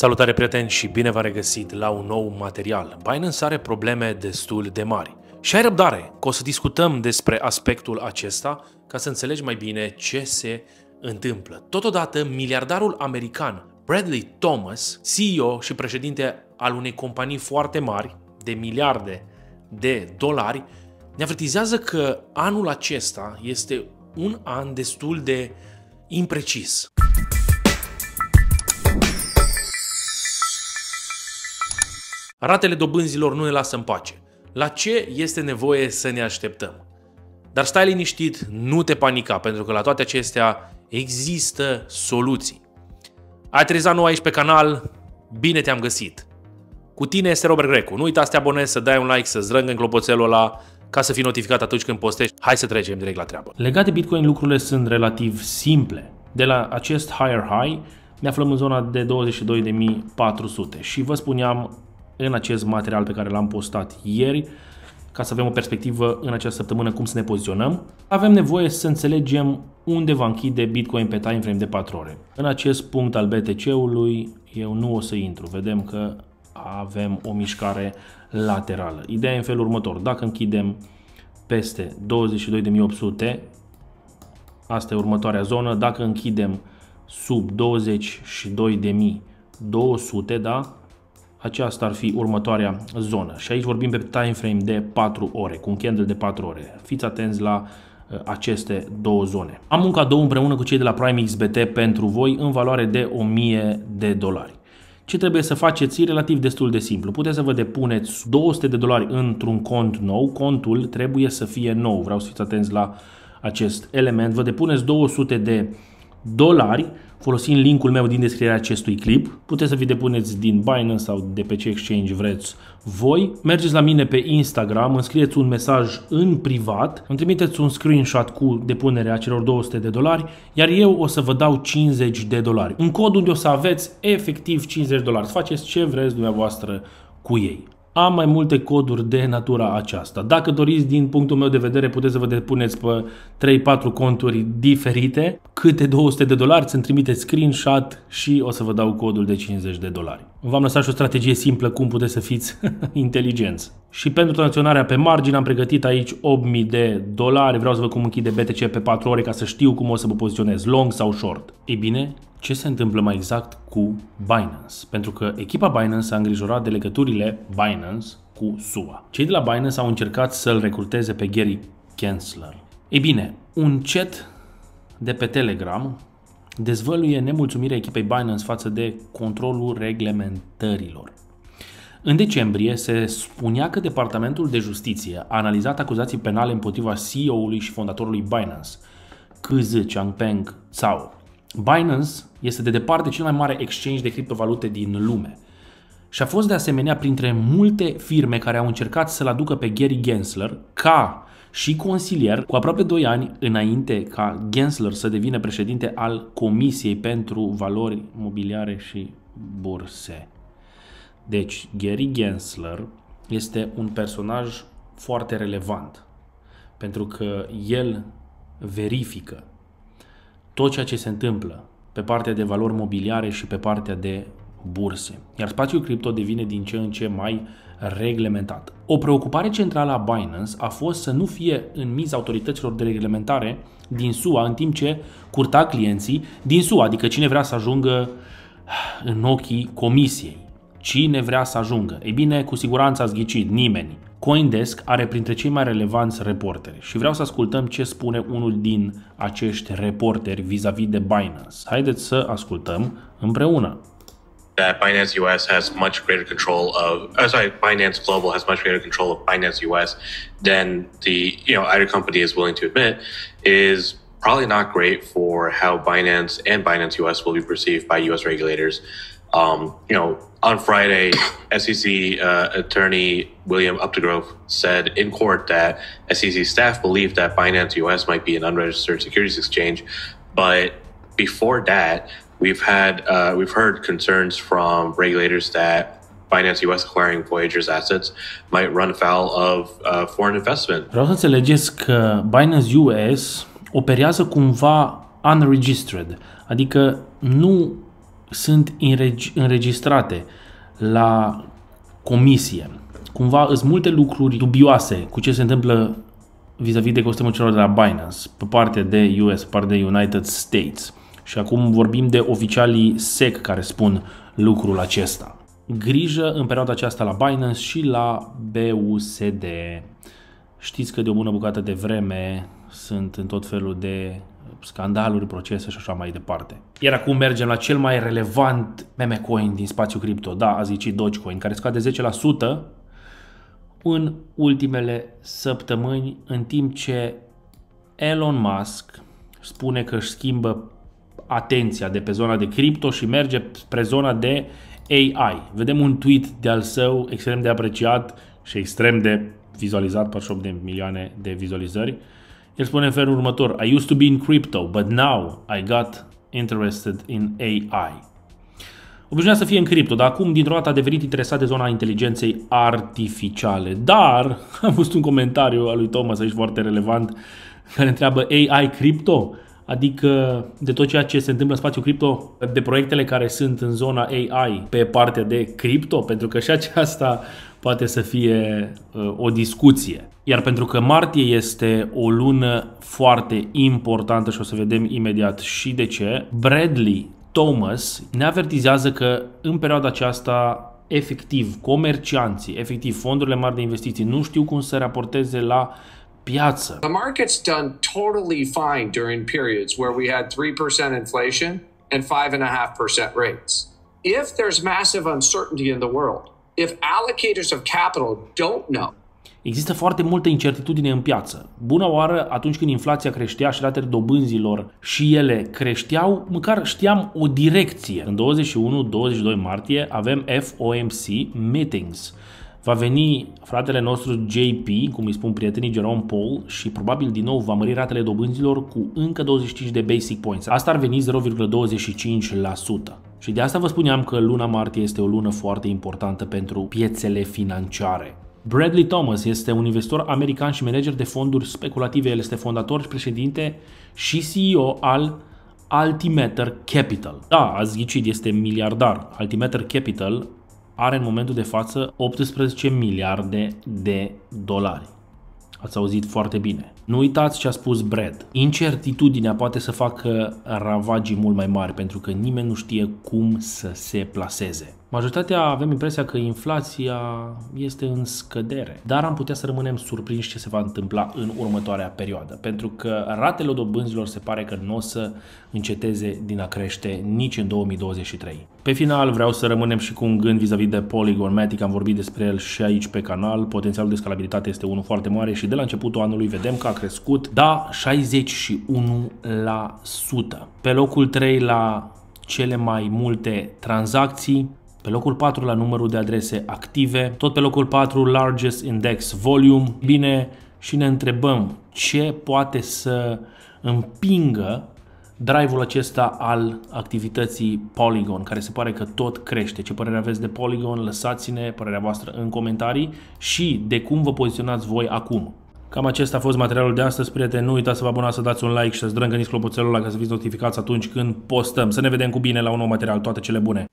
Salutare prieteni și bine v-am regăsit la un nou material. Binance are probleme destul de mari. Și ai răbdare că o să discutăm despre aspectul acesta ca să înțelegi mai bine ce se întâmplă. Totodată, miliardarul american Bradley Thomas, CEO și președinte al unei companii foarte mari, de miliarde de dolari, ne avertizează că anul acesta este un an destul de imprecis. Ratele dobânzilor nu ne lasă în pace. La ce este nevoie să ne așteptăm? Dar stai liniștit, nu te panica, pentru că la toate acestea există soluții. Ai trezat nou aici pe canal, bine te-am găsit! Cu tine este Robert Grecu. Nu uita să te abonezi, să dai un like, să zrângă în clopoțelul ăla ca să fii notificat atunci când postești. Hai să trecem direct la treabă. Legat de Bitcoin, lucrurile sunt relativ simple. De la acest higher high ne aflăm în zona de 22.400 și vă spuneam în acest material pe care l-am postat ieri, ca să avem o perspectivă în această săptămână cum să ne poziționăm, avem nevoie să înțelegem unde va închide Bitcoin pe time frame de 4 ore. În acest punct al BTC-ului eu nu o să intru, vedem că avem o mișcare laterală. Ideea e în felul următor, dacă închidem peste 22.800, asta e următoarea zonă, dacă închidem sub 22.200, da, aceasta ar fi următoarea zonă și aici vorbim pe time frame de 4 ore, cu un candle de 4 ore. Fiți atenți la uh, aceste două zone. Am un cadou împreună cu cei de la Prime XBT pentru voi în valoare de 1000 de dolari. Ce trebuie să faceți e relativ destul de simplu. Puteți să vă depuneți 200 de dolari într-un cont nou. Contul trebuie să fie nou. Vreau să fiți atenți la acest element. Vă depuneți 200 de dolari folosind linkul meu din descrierea acestui clip. Puteți să vi depuneți din Binance sau de pe ce exchange vreți voi. Mergeți la mine pe Instagram, îmi scrieți un mesaj în privat, îmi trimiteți un screenshot cu depunerea celor 200 de dolari, iar eu o să vă dau 50 de dolari. Un cod unde o să aveți efectiv 50 de dolari. Să faceți ce vreți dumneavoastră cu ei am mai multe coduri de natura aceasta. Dacă doriți, din punctul meu de vedere, puteți să vă depuneți pe 3-4 conturi diferite, câte 200 de dolari, să-mi trimiteți screenshot și o să vă dau codul de 50 de dolari. V-am lăsat și o strategie simplă cum puteți să fiți inteligenți. Și pentru tranzacționarea pe margine am pregătit aici 8000 de dolari. Vreau să vă cum închide BTC pe 4 ore ca să știu cum o să vă poziționez long sau short. Ei bine, ce se întâmplă mai exact cu Binance, pentru că echipa Binance a îngrijorat de legăturile Binance cu SUA. Cei de la Binance au încercat să-l recruteze pe Gary Kensler. Ei bine, un chat de pe Telegram dezvăluie nemulțumirea echipei Binance față de controlul reglementărilor. În decembrie se spunea că Departamentul de Justiție a analizat acuzații penale împotriva CEO-ului și fondatorului Binance, Kz Changpeng Zhao, Binance este de departe cel mai mare exchange de criptovalute din lume și a fost de asemenea printre multe firme care au încercat să-l aducă pe Gary Gensler ca și consilier cu aproape 2 ani înainte ca Gensler să devină președinte al Comisiei pentru Valori Mobiliare și Burse. Deci, Gary Gensler este un personaj foarte relevant pentru că el verifică tot ceea ce se întâmplă pe partea de valori mobiliare și pe partea de burse. Iar spațiul cripto devine din ce în ce mai reglementat. O preocupare centrală a Binance a fost să nu fie în miza autorităților de reglementare din SUA în timp ce curta clienții din SUA, adică cine vrea să ajungă în ochii comisiei. Cine vrea să ajungă? Ei bine, cu siguranță ați ghicit, nimeni. Coindesk are printre cei mai relevanți reporteri și vreau să ascultăm ce spune unul din acești reporteri vis-a-vis -vis de Binance. Haideți să ascultăm împreună. That Binance US has much greater control of, uh, sorry, Binance Global has much greater control of Binance US than the, you know, either company is willing to admit is probably not great for how Binance and Binance US will be perceived by US regulators. Um, you know, on Friday, SEC uh, attorney William Updegrove said in court that SEC staff believed that Binance US might be an unregistered securities exchange, but before that, we've had uh, we've heard concerns from regulators that Binance US acquiring Voyager's assets might run afoul of uh, foreign investment. Vreau să înțelegeți că Binance US operează cumva unregistered, adică nu sunt înregistrate la comisie. Cumva sunt multe lucruri dubioase cu ce se întâmplă vis-a-vis de costumul celor de la Binance, pe parte de US, pe parte de United States. Și acum vorbim de oficialii SEC care spun lucrul acesta. Grijă în perioada aceasta la Binance și la BUSD. Știți că de o bună bucată de vreme sunt în tot felul de scandaluri, procese și așa mai departe. Iar acum mergem la cel mai relevant meme coin din spațiul cripto, da, a zicit Dogecoin, care scade 10% în ultimele săptămâni, în timp ce Elon Musk spune că își schimbă atenția de pe zona de cripto și merge spre zona de AI. Vedem un tweet de-al său extrem de apreciat și extrem de vizualizat, 48 de milioane de vizualizări, el spune în felul următor. I used to be in crypto, but now I got interested in AI. Obișnuia să fie în cripto, dar acum dintr-o dată a devenit interesat de zona inteligenței artificiale. Dar am văzut un comentariu al lui Thomas aici foarte relevant care întreabă AI cripto? Adică de tot ceea ce se întâmplă în spațiul cripto, de proiectele care sunt în zona AI pe partea de cripto, pentru că și aceasta poate să fie uh, o discuție. Iar pentru că martie este o lună foarte importantă și o să vedem imediat și de ce, Bradley Thomas ne avertizează că în perioada aceasta efectiv comercianții, efectiv fondurile mari de investiții nu știu cum să raporteze la piață. The market's done totally fine during periods where we had 3% inflation and 5.5% rates. If there's massive uncertainty in the world, if allocators of capital don't know Există foarte multă incertitudine în piață. Bună oară, atunci când inflația creștea și ratele dobânzilor și ele creșteau, măcar știam o direcție. În 21-22 martie avem FOMC meetings. Va veni fratele nostru JP, cum îi spun prietenii Jerome Paul, și probabil din nou va mări ratele dobânzilor cu încă 25 de basic points. Asta ar veni 0,25%. Și de asta vă spuneam că luna martie este o lună foarte importantă pentru piețele financiare. Bradley Thomas este un investor american și manager de fonduri speculative. El este fondator, și președinte și CEO al Altimeter Capital. Da, ați ghicit, este miliardar. Altimeter Capital are în momentul de față 18 miliarde de dolari. Ați auzit foarte bine. Nu uitați ce a spus Brad. Incertitudinea poate să facă ravagii mult mai mari pentru că nimeni nu știe cum să se plaseze. Majoritatea avem impresia că inflația este în scădere, dar am putea să rămânem surprinși ce se va întâmpla în următoarea perioadă, pentru că ratele dobânzilor se pare că nu o să înceteze din a crește nici în 2023. Pe final vreau să rămânem și cu un gând vis-a-vis -vis de Polygon Matic, am vorbit despre el și aici pe canal, potențialul de scalabilitate este unul foarte mare și de la începutul anului vedem că a crescut, da, 61%. Pe locul 3 la cele mai multe tranzacții, pe locul 4 la numărul de adrese active, tot pe locul 4 largest index volume. Bine, și ne întrebăm ce poate să împingă drive-ul acesta al activității Polygon, care se pare că tot crește. Ce părere aveți de Polygon? Lăsați-ne părerea voastră în comentarii și de cum vă poziționați voi acum. Cam acesta a fost materialul de astăzi, prieteni. Nu uitați să vă abonați, să dați un like și să zdrângăniți clopoțelul ăla ca să fiți notificați atunci când postăm. Să ne vedem cu bine la un nou material. Toate cele bune!